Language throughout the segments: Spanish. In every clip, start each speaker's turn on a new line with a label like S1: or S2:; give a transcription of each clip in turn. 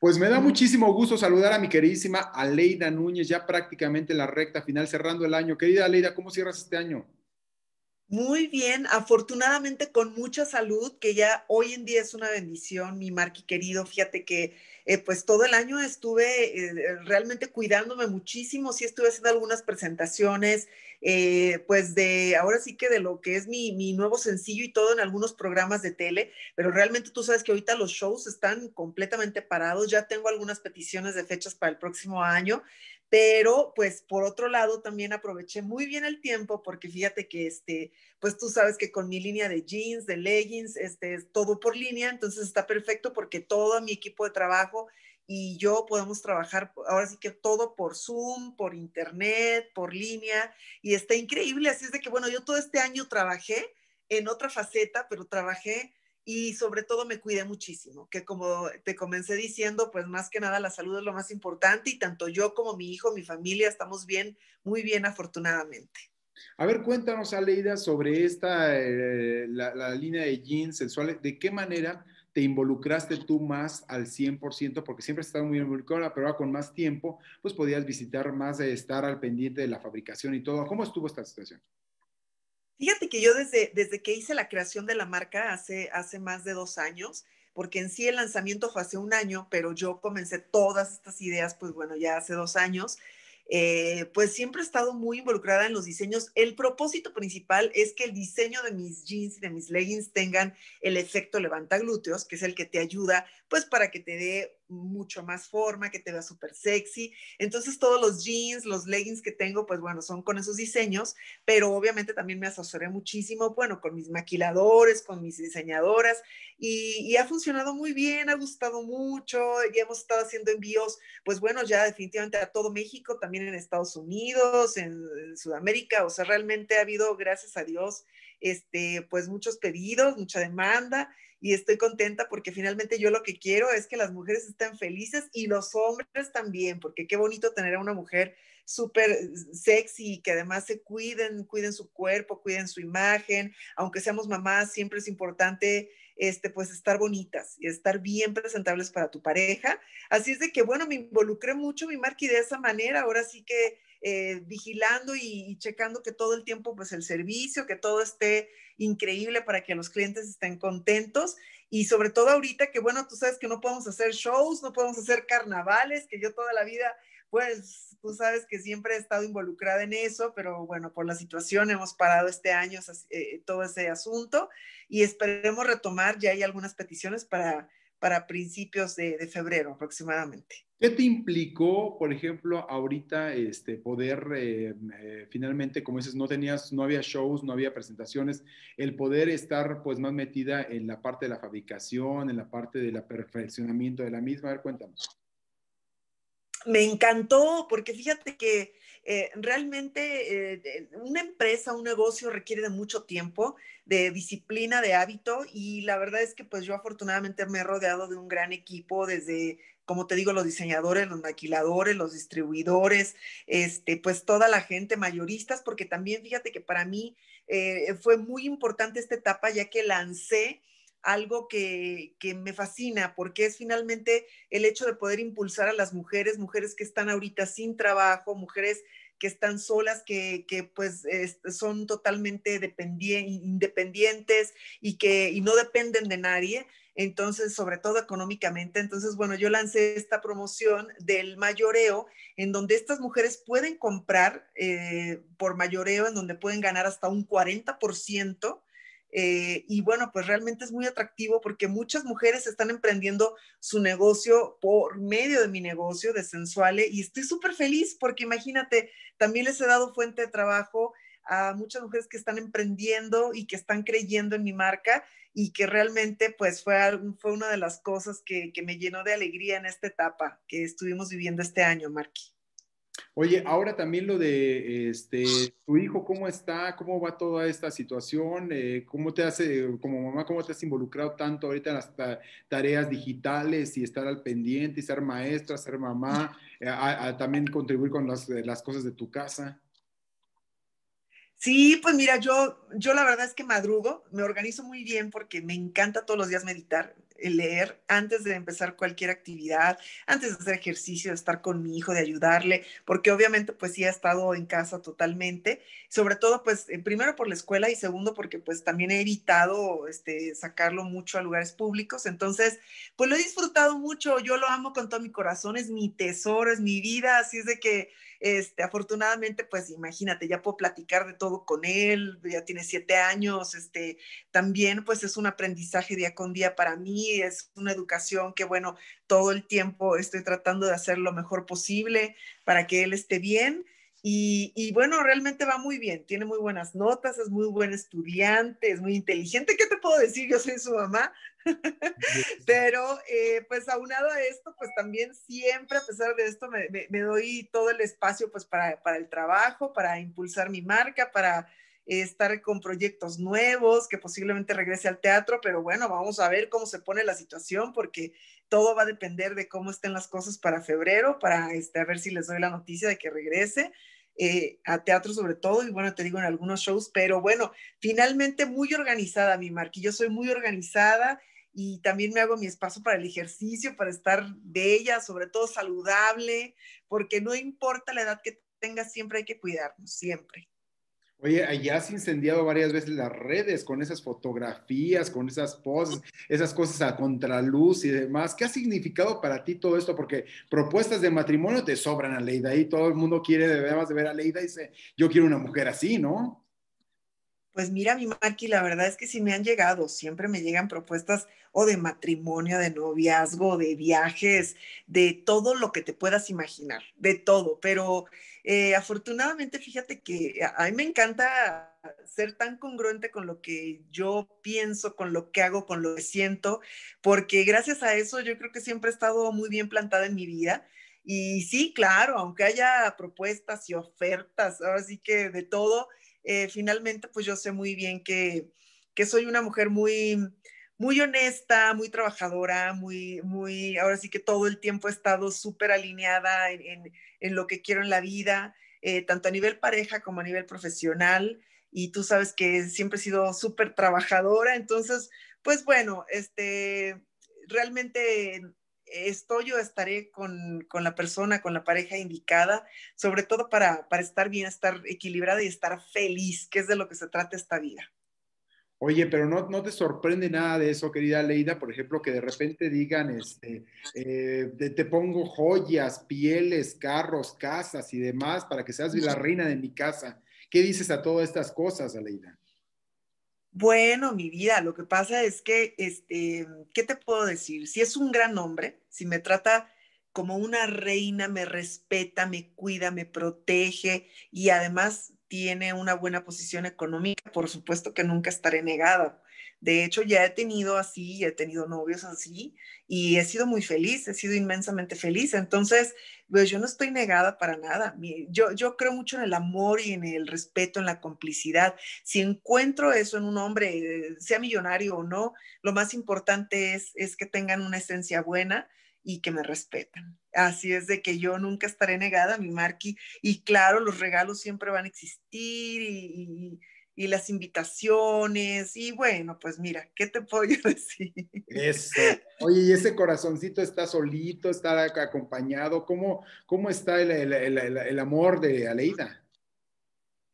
S1: Pues me da muchísimo gusto saludar a mi queridísima Aleida Núñez, ya prácticamente en la recta final, cerrando el año. Querida Aleida, ¿cómo cierras este año?
S2: Muy bien, afortunadamente con mucha salud, que ya hoy en día es una bendición, mi Marqui querido. Fíjate que eh, pues todo el año estuve eh, eh, realmente cuidándome muchísimo, sí estuve haciendo algunas presentaciones, pues de ahora sí que de lo que es mi, mi, nuevo sencillo y todo en algunos programas de tele, pero realmente tú sabes que ahorita los shows están completamente parados, ya tengo algunas peticiones de fechas para el próximo año, pero pues por otro lado también aproveché muy bien el tiempo porque fíjate que este, pues tú sabes que con mi línea de jeans, de leggings, este es todo por línea, entonces está perfecto porque todo mi equipo de trabajo y yo podemos trabajar ahora sí que todo por Zoom, por internet, por línea y está increíble, así es de que bueno, yo todo este año trabajé en otra faceta, pero trabajé y sobre todo me cuidé muchísimo, que como te comencé diciendo, pues más que nada la salud es lo más importante y tanto yo como mi hijo, mi familia estamos bien, muy bien afortunadamente.
S1: A ver, cuéntanos, Aleida, sobre esta, eh, la, línea de jeans sensuales, ¿de qué manera te involucraste tú más al 100%? Porque siempre has estado muy involucrada, pero ahora con más tiempo, pues podías visitar más, eh, estar al pendiente de la fabricación y todo. ¿Cómo estuvo esta situación?
S2: Fíjate que yo desde, desde que hice la creación de la marca hace, hace más de dos años, porque en sí el lanzamiento fue hace un año, pero yo comencé todas estas ideas, pues bueno, ya hace dos años, eh, pues siempre he estado muy involucrada en los diseños. El propósito principal es que el diseño de mis jeans y de mis leggings tengan el efecto levanta glúteos, que es el que te ayuda, pues para que te dé mucho más forma, que te vea súper sexy. Entonces todos los jeans, los leggings que tengo, pues bueno, son con esos diseños, pero obviamente también me asesoré muchísimo, bueno, con mis maquiladores, con mis diseñadoras y, ha funcionado muy bien, ha gustado mucho, ya hemos estado haciendo envíos, pues bueno, ya definitivamente a todo México, también en Estados Unidos, en, en Sudamérica, o sea, realmente ha habido, gracias a Dios, este, pues muchos pedidos, mucha demanda y estoy contenta porque finalmente yo lo que quiero es que las mujeres estén felices y los hombres también, porque qué bonito tener a una mujer súper eh, sexy y que además se cuiden, cuiden su cuerpo, cuiden su imagen, aunque seamos mamás, siempre es importante este, pues estar bonitas y estar bien presentables para tu pareja. Así es de que, bueno, me involucré mucho mi marca y de esa manera, ahora sí que eh, vigilando y, checando que todo el tiempo, pues el servicio, que todo esté increíble para que los clientes estén contentos. Y sobre todo ahorita que, bueno, tú sabes que no podemos hacer shows, no podemos hacer carnavales, que yo toda la vida, pues tú sabes que siempre he estado involucrada en eso, pero bueno, por la situación hemos parado este año eh, todo ese asunto y esperemos retomar, ya hay algunas peticiones para para principios de, febrero aproximadamente.
S1: ¿Qué te implicó, por ejemplo, ahorita este, poder eh, eh, finalmente, como dices, no tenías, no había shows, no había presentaciones, el poder estar pues más metida en la parte de la fabricación, en la parte del perfeccionamiento
S2: de la misma? A ver, cuéntanos. Me encantó, porque fíjate que eh, realmente eh, eh, una empresa, un negocio requiere de mucho tiempo, de disciplina, de hábito y la verdad es que pues yo afortunadamente me he rodeado de un gran equipo desde como te digo, los diseñadores, los maquiladores, los distribuidores, este, pues toda la gente, mayoristas, porque también fíjate que para mí fue muy importante esta etapa ya que lancé algo que, me fascina, porque es finalmente el hecho de poder impulsar a las mujeres, mujeres que están ahorita sin trabajo, mujeres que están solas, que, pues son totalmente independientes y que no dependen de nadie, entonces, sobre todo económicamente. Entonces, bueno, yo lancé esta promoción del mayoreo, en donde estas mujeres pueden comprar eh, por mayoreo, en donde pueden ganar hasta un 40% eh, y bueno, pues realmente es muy atractivo porque muchas mujeres están emprendiendo su negocio por medio de mi negocio de Sensuale y estoy súper feliz porque imagínate, también les he dado fuente de trabajo a muchas mujeres que están emprendiendo y que están creyendo en mi marca y que realmente pues fue, fue una de las cosas que, que me llenó de alegría en esta etapa que estuvimos viviendo este año, Marqui.
S1: Oye, ahora también lo de este, tu hijo, ¿cómo está? ¿Cómo va toda esta situación? Eh, ¿Cómo te hace, como mamá, cómo te has involucrado tanto ahorita en las tareas digitales y estar al pendiente y ser maestra, ser mamá, eh, también contribuir con las, eh, las,
S2: cosas de tu casa? Sí, pues mira, yo, yo la verdad es que madrugo, me organizo muy bien porque me encanta todos los días meditar leer antes de empezar cualquier actividad, antes de hacer ejercicio, de estar con mi hijo, de ayudarle, porque obviamente pues sí ha estado en casa totalmente, sobre todo pues eh, primero por la escuela y segundo porque pues también he evitado este, sacarlo mucho a lugares públicos, entonces pues lo he disfrutado mucho, yo lo amo con todo mi corazón, es mi tesoro, es mi vida, así es de que este, afortunadamente pues imagínate, ya puedo platicar de todo con él, ya tiene siete años, este, también pues es un aprendizaje día con día para mí, es una educación que, bueno, todo el tiempo estoy tratando de hacer lo mejor posible para que él esté bien. Y, bueno, realmente va muy bien, tiene muy buenas notas, es muy buen estudiante, es muy inteligente. ¿Qué te puedo decir? Yo soy su mamá. Pero eh, pues aunado a esto, pues también siempre a pesar de esto me, doy todo el espacio pues para, para el trabajo, para impulsar mi marca, para estar con proyectos nuevos, que posiblemente regrese al teatro, pero bueno, vamos a ver cómo se pone la situación porque todo va a depender de cómo estén las cosas para febrero, para este, ver si les doy la noticia de que regrese. Eh, a teatro sobre todo, y bueno, te digo en algunos shows, pero bueno, finalmente muy organizada mi Marqui, yo soy muy organizada y también me hago mi espacio para el ejercicio, para estar bella, sobre todo saludable, porque no importa la edad que tengas, siempre hay que cuidarnos, siempre.
S1: Oye, ya has incendiado varias veces las redes con esas fotografías, con esas poses, esas cosas a contraluz y demás. ¿Qué ha significado para ti todo esto? Porque propuestas de matrimonio te sobran a Leida y todo el mundo quiere, además
S2: de ver a Leida y dice,
S1: yo quiero una mujer así, ¿no?
S2: Pues mira, mi Maki, la verdad es que si me han llegado, siempre me llegan propuestas o de matrimonio, de noviazgo, de viajes, de todo lo que te puedas imaginar, de todo. Pero eh, afortunadamente, fíjate que a mí me encanta ser tan congruente con lo que yo pienso, con lo que hago, con lo que siento, porque gracias a eso yo creo que siempre he estado muy bien plantada en mi vida. Y sí, claro, aunque haya propuestas y ofertas, ahora sí que de todo, eh, finalmente pues yo sé muy bien que, soy una mujer muy, muy honesta, muy trabajadora, muy, muy, ahora sí que todo el tiempo he estado súper alineada en, lo que quiero en la vida, eh, tanto a nivel pareja como a nivel profesional. Y tú sabes que siempre he sido súper trabajadora, entonces, pues bueno, este, realmente estoy yo estaré con, la persona, con la pareja indicada, sobre todo para, para estar bien, estar equilibrada y estar feliz, que es de lo que se trata esta vida.
S1: Oye, pero no, no, te sorprende nada de eso, querida Leida, por ejemplo, que de repente digan, este, eh, te, pongo joyas, pieles, carros, casas y demás para que seas la reina de mi casa. ¿Qué dices a todas estas cosas, Leida?
S2: Bueno, mi vida, lo que pasa es que, este, ¿qué te puedo decir? Si es un gran hombre, si me trata como una reina, me respeta, me cuida, me protege y además tiene una buena posición económica, por supuesto que nunca estaré negada. De hecho, ya he tenido así, he tenido novios así y he sido muy feliz, he sido inmensamente feliz. Entonces, pues yo no estoy negada para nada. Yo, yo creo mucho en el amor y en el respeto, en la complicidad. Si encuentro eso en un hombre, sea millonario o no, lo más importante es, es que tengan una esencia buena y que me respeten. Así es de que yo nunca estaré negada a mi Marky y claro, los regalos siempre van a existir y y las invitaciones y bueno, pues mira, ¿qué te puedo decir?
S1: Eso. Oye, ¿y ese corazoncito está solito, está acompañado? ¿Cómo, cómo está el, el, el, amor de Aleida?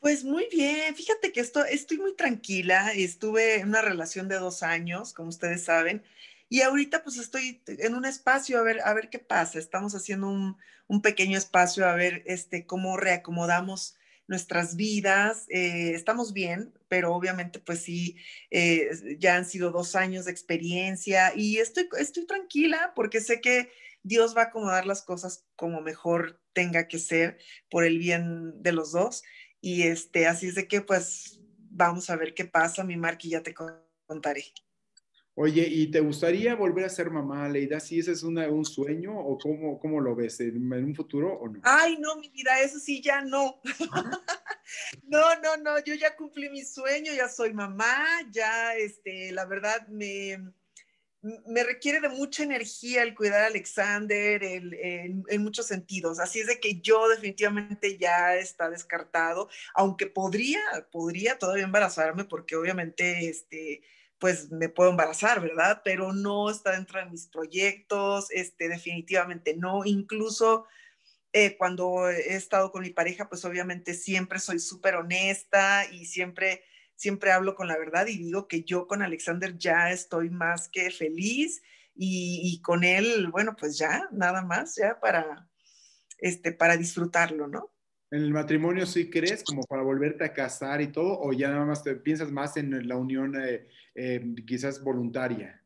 S2: Pues muy bien, fíjate que esto, estoy muy tranquila, estuve en una relación de dos años, como ustedes saben, y ahorita pues estoy en un espacio a ver, a ver qué pasa, estamos haciendo un, un pequeño espacio a ver este, cómo reacomodamos nuestras vidas, eh, estamos bien, pero obviamente pues sí, eh, ya han sido dos años de experiencia y estoy, estoy tranquila porque sé que Dios va a acomodar las cosas como mejor tenga que ser por el bien de los dos. Y este, así es de que pues vamos a ver qué pasa, mi Mark, y ya te contaré. Oye, ¿y te gustaría volver a ser mamá, Leida? ¿Si ese es
S1: un sueño o cómo, cómo lo ves? ¿En, un futuro o no?
S2: Ay, no, mi vida, eso sí ya no. no, no, no, yo ya cumplí mi sueño, ya soy mamá, ya, este, la verdad, me, me requiere de mucha energía el cuidar a Alexander en, en, muchos sentidos. Así es de que yo definitivamente ya está descartado, aunque podría, podría todavía embarazarme porque obviamente, este pues me puedo embarazar, ¿verdad? Pero no está dentro de mis proyectos, este, definitivamente no. Incluso eh, cuando he estado con mi pareja, pues obviamente siempre soy súper honesta y siempre, siempre hablo con la verdad y digo que yo con Alexander ya estoy más que feliz y, y con él, bueno, pues ya, nada más, ya para, este, para disfrutarlo, ¿no? ¿En
S1: el matrimonio sí crees como para volverte a casar y todo? ¿O ya nada más te piensas más en la unión eh, eh, quizás voluntaria?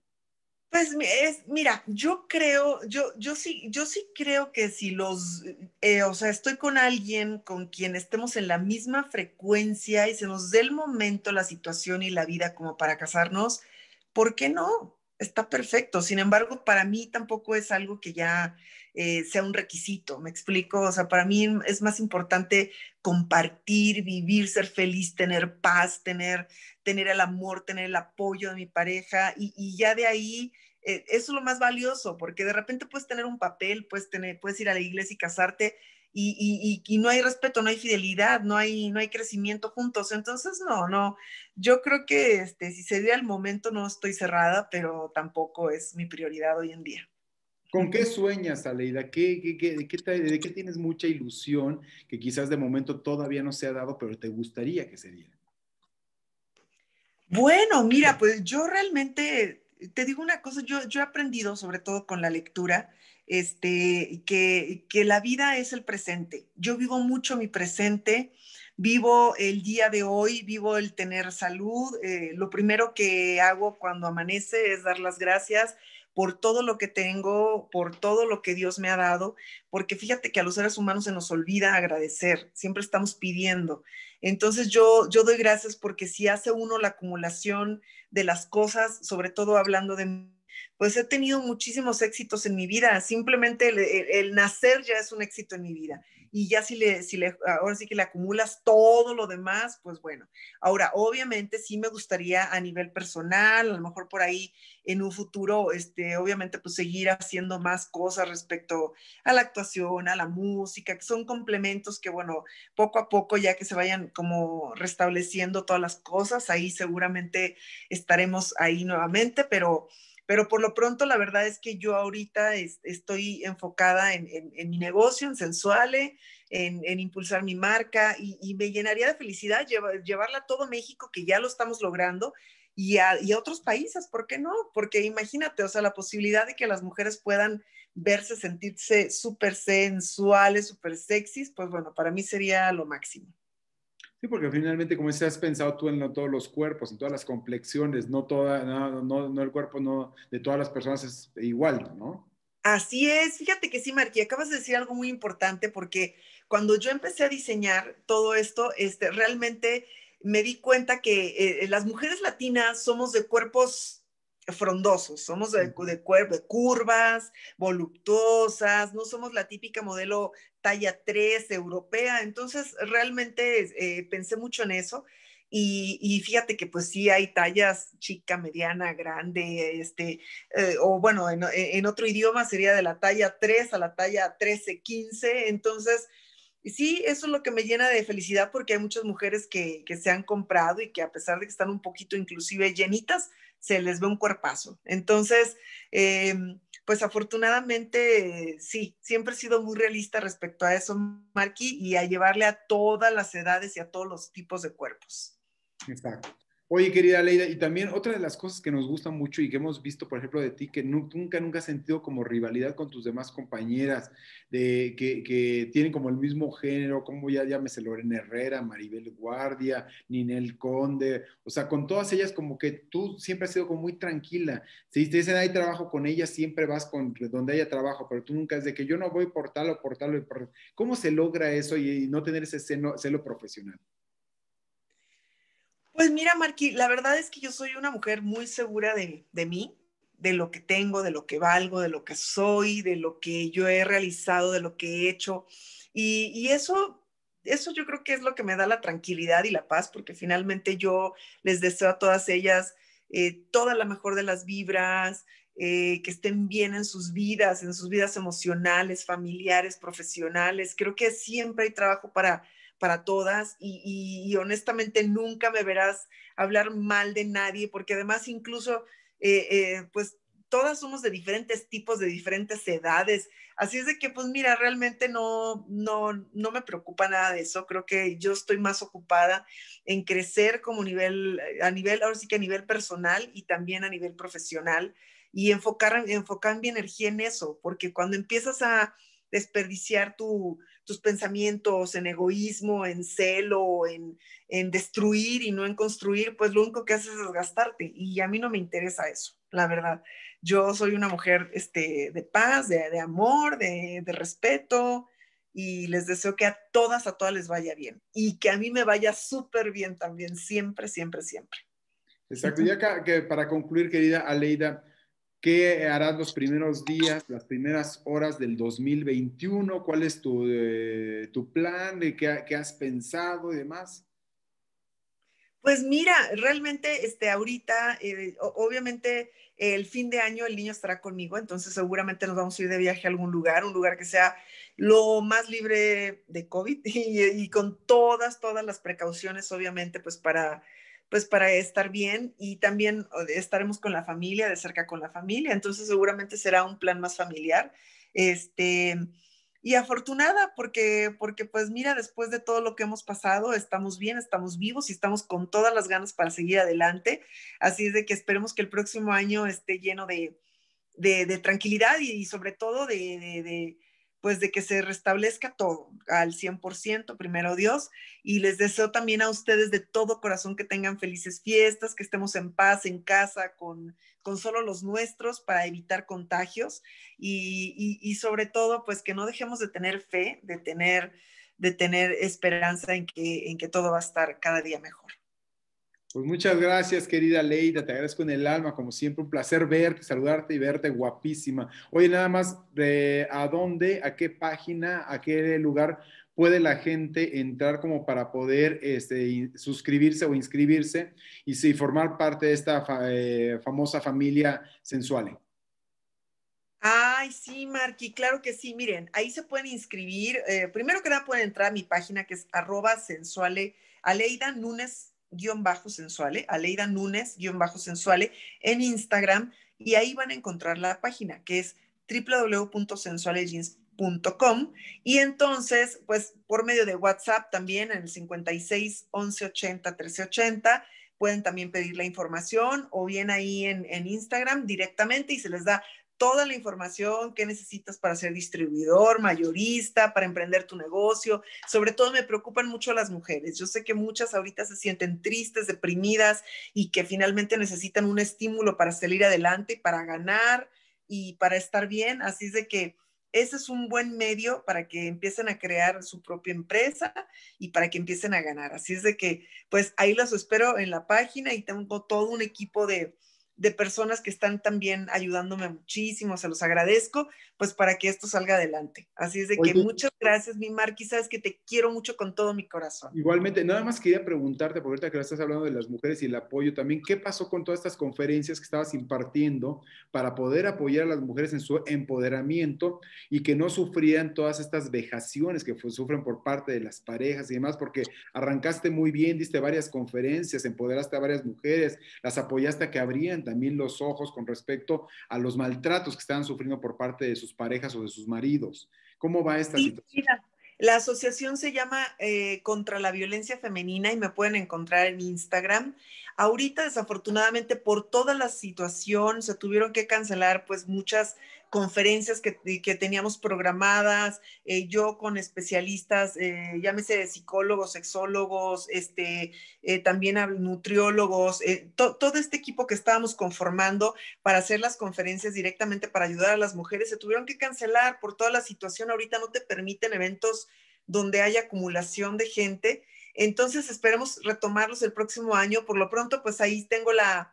S2: Pues es, mira, yo creo, yo, yo, sí, yo sí creo que si los, eh, o sea, estoy con alguien con quien estemos en la misma frecuencia y se nos dé el momento, la situación y la vida como para casarnos, ¿por qué no? está perfecto. Sin embargo, para mí tampoco es algo que ya eh, sea un requisito, me explico. O sea, para mí es más importante compartir, vivir, ser feliz, tener paz, tener, tener el amor, tener el apoyo de mi pareja y, ya de ahí eh, eso es lo más valioso, porque de repente puedes tener un papel, puedes, tener, puedes ir a la iglesia y casarte, y, y, y, no hay respeto, no hay fidelidad, no hay, no hay crecimiento juntos. Entonces, no, no, yo creo que este, si se dio al momento no estoy cerrada, pero tampoco es mi prioridad hoy en día.
S1: ¿Con qué sueñas, Aleida? ¿Qué, de, qué tienes mucha ilusión que quizás de
S2: momento todavía no se ha dado, pero te gustaría que se diera? Bueno, mira, pues yo realmente, te digo una cosa, yo, yo he aprendido sobre todo con la lectura este, que, que la vida es el presente. Yo vivo mucho mi presente, vivo el día de hoy, vivo el tener salud. Eh, lo primero que hago cuando amanece es dar las gracias por todo lo que tengo, por todo lo que Dios me ha dado, porque fíjate que a los seres humanos se nos olvida agradecer, siempre estamos pidiendo. Entonces yo, yo doy gracias porque si hace uno la acumulación de las cosas, sobre todo hablando de pues he tenido muchísimos éxitos en mi vida. Simplemente el, nacer ya es un éxito en mi vida. Y ya si le, si le, ahora sí que le acumulas todo lo demás, pues bueno. Ahora, obviamente sí me gustaría a nivel personal, a lo mejor por ahí en un futuro, este, obviamente pues seguir haciendo más cosas respecto a la actuación, a la música, que son complementos que bueno, poco a poco ya que se vayan como restableciendo todas las cosas, ahí seguramente estaremos ahí nuevamente, pero pero por lo pronto, la verdad es que yo ahorita estoy enfocada en, mi negocio, en Sensuale, en, impulsar mi marca y, me llenaría de felicidad llevarla a todo México, que ya lo estamos logrando, y y a, otros países, ¿por qué no? Porque imagínate, o sea, la posibilidad de que las mujeres puedan verse, sentirse súper sensuales, súper sexys, pues bueno, para mí sería lo máximo.
S1: Sí, porque finalmente, como has pensado tú en todos los cuerpos, en todas las complexiones, no, toda, no, el cuerpo no, de todas las personas es igual, ¿no?
S2: Así es, fíjate que sí, Marquí, acabas de decir algo muy importante porque cuando yo empecé a diseñar todo esto, este, realmente me di cuenta que eh, las mujeres latinas somos de cuerpos frondosos, somos de, de, de, curvas, voluptuosas, no somos la típica modelo talla 3 europea, entonces realmente eh, pensé mucho en eso y, fíjate que pues sí hay tallas chica, mediana, grande, este, eh, o bueno, en, otro idioma sería de la talla 3 a la talla 13, 15, entonces... Sí, eso es lo que me llena de felicidad porque hay muchas mujeres que, que se han comprado y que a pesar de que están un poquito inclusive llenitas, se les ve un cuerpazo. Entonces, em, pues afortunadamente, sí, siempre he sido muy realista respecto a eso, Marqui, y a llevarle a todas las edades y a todos los tipos de cuerpos.
S1: Exacto. Oye, querida Leida, y también otra de las cosas que nos gusta mucho y que hemos visto, por ejemplo, de ti, que nunca, nunca has sentido como rivalidad con tus demás compañeras, de, que, tienen como el mismo género, como ya llámese Lorena Herrera, Maribel Guardia, Ninel Conde, o sea, con todas ellas como que tú siempre has sido como muy tranquila. Si te dicen hay trabajo con ellas, siempre vas con donde haya trabajo, pero tú nunca es de que yo no voy por tal o por tal. ¿Cómo se logra eso y, no tener ese celo profesional?
S2: Pues mira, Marqui, la verdad es que yo soy una mujer muy segura de, mí, de lo que tengo, de lo que valgo, de lo que soy, de lo que yo he realizado, de lo que he hecho. Y, eso, eso yo creo que es lo que me da la tranquilidad y la paz, porque finalmente yo les deseo a todas ellas eh, toda la mejor de las vibras, eh, que estén bien en sus vidas, en sus vidas emocionales, familiares, profesionales. Creo que siempre hay trabajo para para todas y, honestamente nunca me verás hablar mal de nadie, porque además incluso, eh, eh, pues todas somos de diferentes tipos, de diferentes edades. Así es de que, pues mira, realmente no, no, no me preocupa nada de eso. Creo que yo estoy más ocupada en crecer como nivel, a nivel, ahora sí que a nivel personal y también a nivel profesional y enfocar, enfocar mi energía en eso, porque cuando empiezas a, desperdiciar tus pensamientos en egoísmo, en celo, en, destruir y no en construir, pues lo único que haces es gastarte. Y a mí no me interesa eso, la verdad. Yo soy una mujer este, de paz, de, amor, de, respeto, y les deseo que a todas, a todas les vaya bien y que a mí me vaya súper bien también, siempre, siempre, siempre.
S1: Exacto, ya que, que para concluir, querida Aleida, ¿Qué harás los primeros días, las primeras horas del 2021? ¿Cuál es tu, eh, plan? ¿Qué,
S2: has pensado y demás? Pues mira, realmente este, ahorita, eh, obviamente el fin de año el niño estará conmigo, entonces seguramente nos vamos a ir de viaje a algún lugar, un lugar que sea lo más libre de COVID y, y con todas, todas las precauciones, obviamente, pues para pues para estar bien y también estaremos con la familia, de cerca con la familia, entonces seguramente será un plan más familiar. Este, y afortunada porque, porque pues mira, después de todo lo que hemos pasado, estamos bien, estamos vivos y estamos con todas las ganas para seguir adelante. Así es de que esperemos que el próximo año esté lleno de, de, tranquilidad y, sobre todo de pues de que se restablezca todo al 100%, primero Dios, y les deseo también a ustedes de todo corazón que tengan felices fiestas, que estemos en paz en casa con, con solo los nuestros para evitar contagios y, y, y sobre todo, pues que no dejemos de tener fe, de tener, de tener esperanza en que, en que todo va a estar cada día mejor.
S1: Pues muchas gracias, querida Leida. Te agradezco en el alma, como siempre, un placer verte, saludarte y verte guapísima. Oye, nada más, de eh, ¿a dónde, a qué página, a qué lugar puede la gente entrar como para poder este, suscribirse o inscribirse y formar parte de esta eh, famosa familia Sensuale?
S2: Ay, sí, Marqui, claro que sí. Miren, ahí se pueden inscribir. Eh, primero que nada pueden entrar a mi página que es arroba sensuale Aleida Nunes guión bajo sensuale, Aleida Núñez guión bajo sensuale en Instagram y ahí van a encontrar la página que es www.sensualejeans.com y entonces pues por medio de WhatsApp también en el 56 11 80 13 80 pueden también pedir la información o bien ahí en Instagram directamente y se les da toda la información que necesitas para ser distribuidor, mayorista, para emprender tu negocio. Sobre todo me preocupan mucho las mujeres. Yo sé que muchas ahorita se sienten tristes, deprimidas y que finalmente necesitan un estímulo para salir adelante, para ganar y para estar bien. Así es de que ese es un buen medio para que empiecen a crear su propia empresa y para que empiecen a ganar. Así es de que, pues ahí los espero en la página y tengo todo un equipo de de personas que están también ayudándome muchísimo, se los agradezco, pues para que esto salga adelante. Así es de que muchas gracias, mi Mar, quizás que te quiero mucho con todo mi corazón. Igualmente, nada más
S1: quería preguntarte, porque ahorita que estás hablando de las mujeres y el apoyo también, ¿qué pasó con todas estas conferencias que estabas impartiendo para poder apoyar a las mujeres en su empoderamiento y que no sufrían todas estas vejaciones que sufren por parte de las parejas y demás? Porque arrancaste muy bien, diste varias conferencias, empoderaste a varias mujeres, las apoyaste a que abrían también los ojos con respecto a los maltratos que están sufriendo por parte de sus parejas o de sus maridos. ¿Cómo va esta situación?
S2: la asociación se llama eh, Contra la Violencia Femenina y me pueden encontrar en Instagram. Ahorita, desafortunadamente, por toda la situación, se tuvieron que cancelar pues muchas conferencias que, que teníamos programadas, eh, yo con especialistas, eh, llámese psicólogos, sexólogos, este, eh, también nutriólogos, todo este equipo que estábamos conformando para hacer las conferencias directamente para ayudar a las mujeres, se tuvieron que cancelar por toda la situación. Ahorita no te permiten eventos donde haya acumulación de gente entonces esperemos retomarlos el próximo año. Por lo pronto, pues ahí tengo la,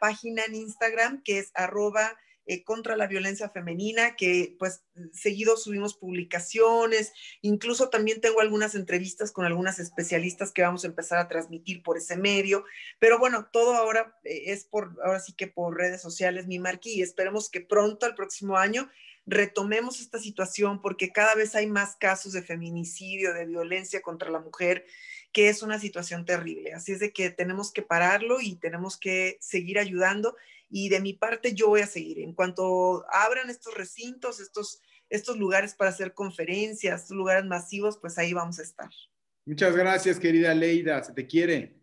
S2: página en Instagram que es arroba eh, contra la violencia femenina, que pues seguido subimos publicaciones, incluso también tengo algunas entrevistas con algunas especialistas que vamos a empezar a transmitir por ese medio, pero bueno, todo ahora eh, es por, ahora sí que por redes sociales, mi marquí, y esperemos que pronto, el próximo año, retomemos esta situación porque cada vez hay más casos de feminicidio, de violencia contra la mujer, que es una situación terrible. Así es de que tenemos que pararlo y tenemos que seguir ayudando. Y de mi parte yo voy a seguir. En cuanto abran estos recintos, estos, estos lugares para hacer conferencias, estos lugares masivos, pues ahí vamos a estar.
S1: Muchas gracias, querida Leida. Se te quiere.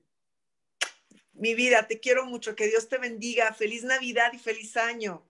S2: Mi vida, te quiero mucho. Que Dios te bendiga. Feliz Navidad y feliz año.